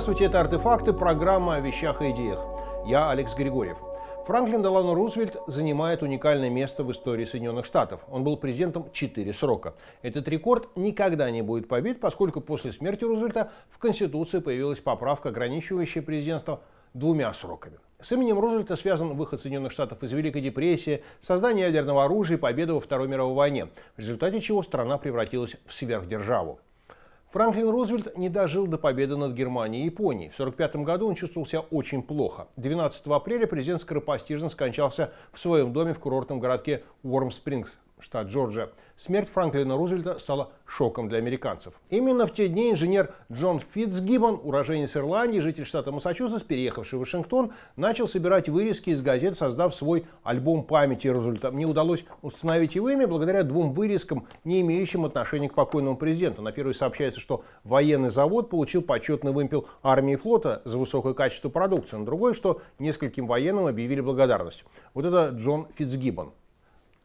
Здравствуйте, это «Артефакты», программа о вещах и идеях. Я Алекс Григорьев. Франклин Делано Рузвельт занимает уникальное место в истории Соединенных Штатов. Он был президентом 4 срока. Этот рекорд никогда не будет побит, поскольку после смерти Рузвельта в Конституции появилась поправка, ограничивающая президентство двумя сроками. С именем Рузвельта связан выход Соединенных Штатов из Великой депрессии, создание ядерного оружия и победа во Второй мировой войне, в результате чего страна превратилась в сверхдержаву. Франклин Рузвельт не дожил до победы над Германией и Японией. В 1945 году он чувствовал себя очень плохо. 12 апреля президент скоропостижно скончался в своем доме в курортном городке Уорм-Спрингс штат Джорджия. Смерть Франклина Рузвельта стала шоком для американцев. Именно в те дни инженер Джон Фитцгиббон, уроженец Ирландии, житель штата Массачусетс, переехавший в Вашингтон, начал собирать вырезки из газет, создав свой альбом памяти Рузвельта. Мне удалось установить его имя благодаря двум вырезкам, не имеющим отношения к покойному президенту. На первой сообщается, что военный завод получил почетный вымпел армии и флота за высокое качество продукции, на другой, что нескольким военным объявили благодарность. Вот это Джон Фитцгиббон.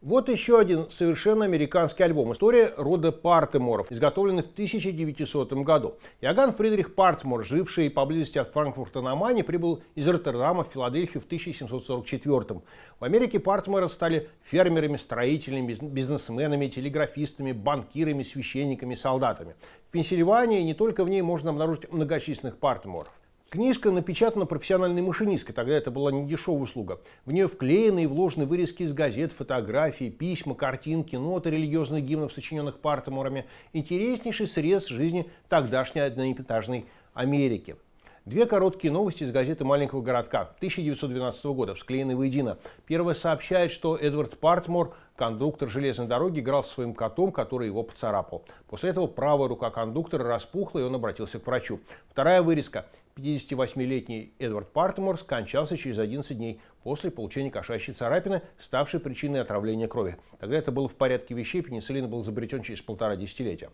Вот еще один совершенно американский альбом. История рода Партеморов, изготовленный в 1900 году. Иоганн Фридрих Партемор, живший поблизости от Франкфурта на Майне, прибыл из Роттердама в Филадельфию в 1744. В Америке Партеморы стали фермерами, строителями, бизнесменами, телеграфистами, банкирами, священниками, солдатами. В Пенсильвании не только в ней можно обнаружить многочисленных Партеморов. Книжка напечатана профессиональной машинисткой, тогда это была недешевая услуга. В нее вклеены и вложены вырезки из газет, фотографии, письма, картинки, ноты религиозных гимнов, сочиненных партаморами. Интереснейший срез жизни тогдашней одноэтажной Америки. Две короткие новости из газеты «Маленького городка» 1912 года, склеены воедино. Первая сообщает, что Эдвард Партмор, кондуктор железной дороги, играл с своим котом, который его поцарапал. После этого правая рука кондуктора распухла, и он обратился к врачу. Вторая вырезка. 58-летний Эдвард Партмор скончался через 11 дней после получения кошачьей царапины, ставшей причиной отравления крови. Тогда это было в порядке вещей, пенициллин был изобретен через полтора десятилетия.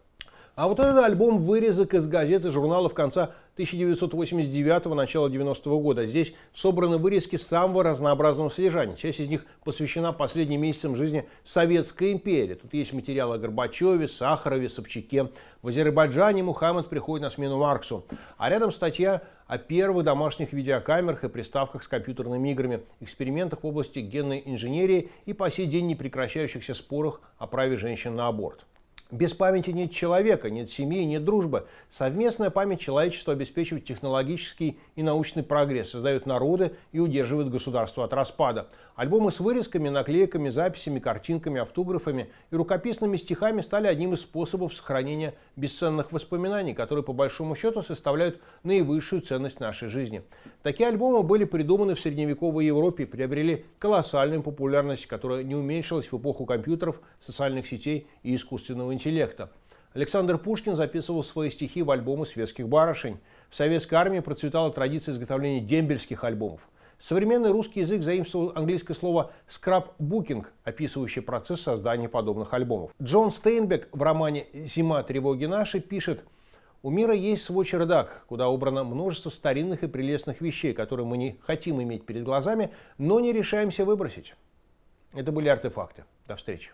А вот этот альбом вырезок из газеты и журналов конца 1989-го, начала 90-го года. Здесь собраны вырезки самого разнообразного содержания. Часть из них посвящена последним месяцам жизни Советской империи. Тут есть материалы о Горбачеве, Сахарове, Собчаке. В Азербайджане Мухаммед приходит на смену Марксу. А рядом статья о первых домашних видеокамерах и приставках с компьютерными играми, экспериментах в области генной инженерии и по сей день непрекращающихся спорах о праве женщин на аборт. Без памяти нет человека, нет семьи, нет дружбы. Совместная память человечества обеспечивает технологический и научный прогресс, создает народы и удерживает государство от распада. Альбомы с вырезками, наклейками, записями, картинками, автографами и рукописными стихами стали одним из способов сохранения бесценных воспоминаний, которые по большому счету составляют наивысшую ценность нашей жизни. Такие альбомы были придуманы в средневековой Европе и приобрели колоссальную популярность, которая не уменьшилась в эпоху компьютеров, социальных сетей и искусственного интеллекта. Александр Пушкин записывал свои стихи в альбомы светских барышень. В советской армии процветала традиция изготовления дембельских альбомов. Современный русский язык заимствовал английское слово «скраббукинг», описывающее процесс создания подобных альбомов. Джон Стейнбек в романе «Зима тревоги наши» пишет – у мира есть свой чердак, куда убрано множество старинных и прелестных вещей, которые мы не хотим иметь перед глазами, но не решаемся выбросить. Это были артефакты. До встречи.